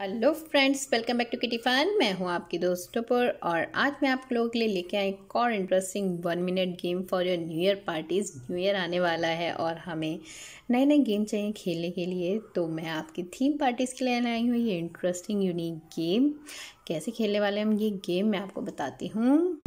hello friends welcome back to Kitty Fan मैं हूं आपकी दोस्तों पर और आज मैं आप लोगों के लिए लेके आई एक और interesting one minute game for your new year parties new year आने वाला है और हमें नए नए गेम चाहिए खेलने के लिए तो मैं आपकी थीम पार्टीज़ के लिए आई हूँ ये इंटरेस्टिंग यूनिक गेम कैसे खेलने वाले हम ये गेम मैं आपको बताती हूँ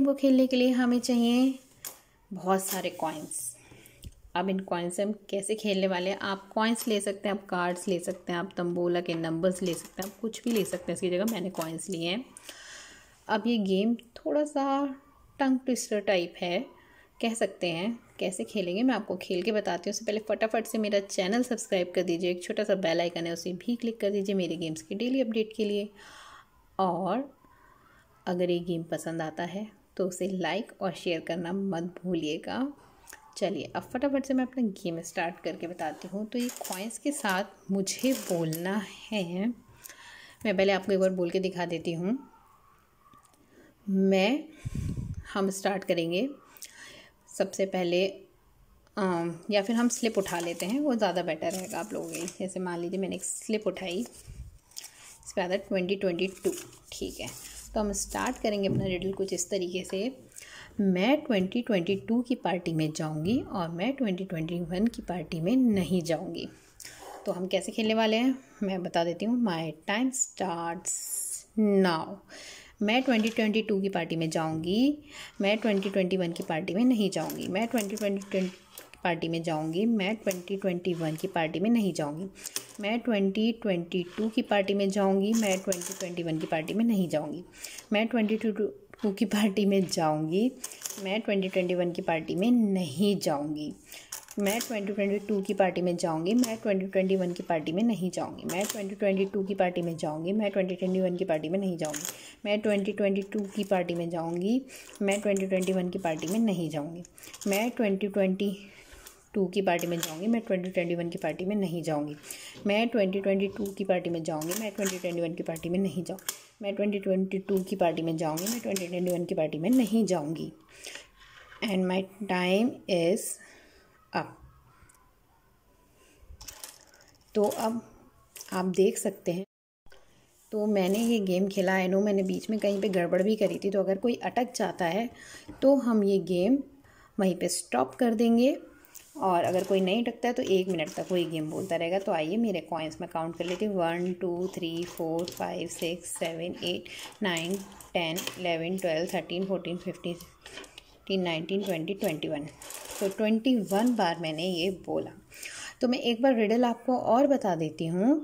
गेम को खेलने के लिए हमें चाहिए बहुत सारे कॉइन्स अब इन कॉइन्स से हम कैसे खेलने वाले हैं आप कॉइन्स ले सकते हैं आप कार्ड्स ले सकते हैं आप तंबोला के नंबर्स ले सकते हैं आप कुछ भी ले सकते हैं इसकी जगह मैंने कॉइन्स लिए हैं अब ये गेम थोड़ा सा टंग ट्विस्टर टाइप है कह सकते हैं कैसे खेलेंगे मैं आपको खेल के बताती हूँ उससे पहले फटाफट से मेरा चैनल सब्सक्राइब कर दीजिए एक छोटा सा बेल आइकन है उसे भी क्लिक कर दीजिए मेरे गेम्स की डेली अपडेट के लिए और अगर ये गेम पसंद आता है तो उसे लाइक और शेयर करना मत भूलिएगा चलिए अब फटाफट से मैं अपना गेम स्टार्ट करके बताती हूँ तो ये कॉइंस के साथ मुझे बोलना है मैं पहले आपको एक बार बोल के दिखा देती हूँ मैं हम स्टार्ट करेंगे सबसे पहले आ, या फिर हम स्लिप उठा लेते हैं वो ज़्यादा बेटर रहेगा आप लोगों के जैसे मान लीजिए मैंने एक स्लिप उठाई इस पर आता ट्वेंटी ट्वेंटी टू ठीक है तो हम स्टार्ट करेंगे अपना रिडल कुछ इस तरीके से मैं 2022 की पार्टी में जाऊंगी और मैं 2021 की पार्टी में नहीं जाऊंगी तो हम कैसे खेलने वाले हैं मैं बता देती हूँ माय टाइम स्टार्ट्स नाउ मैं 2022 की पार्टी में जाऊंगी मैं 2021 की पार्टी में नहीं जाऊंगी मैं 2020 पार्टी में जाऊंगी मैं ट्वेंटी ट्वेंटी वन की पार्टी में नहीं जाऊंगी मैं ट्वेंटी ट्वेंटी टू की पार्टी में जाऊंगी मैं ट्वेंटी ट्वेंटी वन की पार्टी में नहीं जाऊंगी मैं ट्वेंटी टू टू की पार्टी में जाऊंगी मैं ट्वेंटी ट्वेंटी वन की पार्टी में नहीं जाऊंगी मैं ट्वेंटी ट्वेंटी टू की पार्टी में जाऊंगी मैं ट्वेंटी ट्वेंटी वन की पार्टी में नहीं जाऊंगी मैं ट्वेंटी ट्वेंटी टू की पार्टी में जाऊंगी मैं ट्वेंटी ट्वेंटी वन की पार्टी में नहीं जाऊंगी मैं ट्वेंटी ट्वेंटी टू की पार्टी में जाऊंगी मैं ट्वेंटी ट्वेंटी वन की पार्टी में नहीं जाऊंगी मैं ट्वेंटी ट्वेंटी टू की पार्टी में जाऊँगी मैं ट्वेंटी ट्वेंटी वन की पार्टी में नहीं जाऊँगी मैं ट्वेंटी ट्वेंटी टू की पार्टी में जाऊंगी मैं ट्वेंटी ट्वेंटी वन की पार्टी में नहीं जाऊँ मैं ट्वेंटी ट्वेंटी टू की पार्टी में जाऊँगी मैं ट्वेंटी ट्वेंटी वन की पार्टी में नहीं जाऊँगी and my time is up तो अब आप देख सकते हैं तो मैंने ये गेम खेला है नो मैंने बीच में कहीं पर गड़बड़ भी करी थी तो अगर कोई अटक जाता है तो हम ये गेम वहीं पर स्टॉप कर देंगे और अगर कोई नहीं टकता है तो एक मिनट तक वही गेम बोलता रहेगा तो आइए मेरे कॉइन्स में काउंट कर लेती हूँ one two three four five six seven eight nine ten eleven twelve thirteen fourteen fifteen nineteen twenty twenty one तो ट्वेंटी वन बार मैंने ये बोला तो मैं एक बार रिडल आपको और बता देती हूँ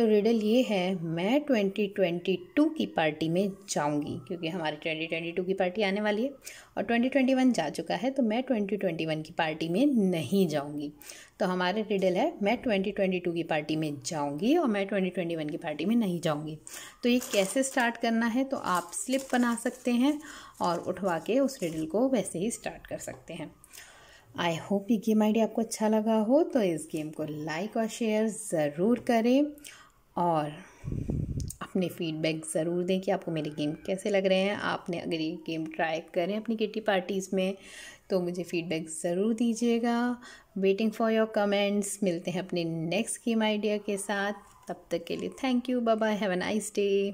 तो रिडल ये है मैं 2022 की पार्टी में जाऊंगी क्योंकि हमारे 2022 की पार्टी आने वाली है और 2021 जा चुका है तो मैं 2021 की पार्टी में नहीं जाऊंगी तो हमारे रिडल है मैं 2022 की पार्टी में जाऊंगी और मैं 2021 की पार्टी में नहीं जाऊंगी तो ये कैसे स्टार्ट करना है तो आप स्लिप बना सकते हैं और उठवा के उस रिडल को वैसे ही स्टार्ट कर सकते हैं आई होप ये गेम आइडिया आपको अच्छा लगा हो तो इस गेम को लाइक और शेयर ज़रूर करें और अपने फीडबैक ज़रूर दें कि आपको मेरे गेम कैसे लग रहे हैं आपने अगर ये गेम ट्राई करें अपनी किटी पार्टीज़ में तो मुझे फीडबैक ज़रूर दीजिएगा वेटिंग फॉर योर कमेंट्स मिलते हैं अपने नेक्स्ट गेम आइडिया के साथ तब तक के लिए thank you bye bye have a nice day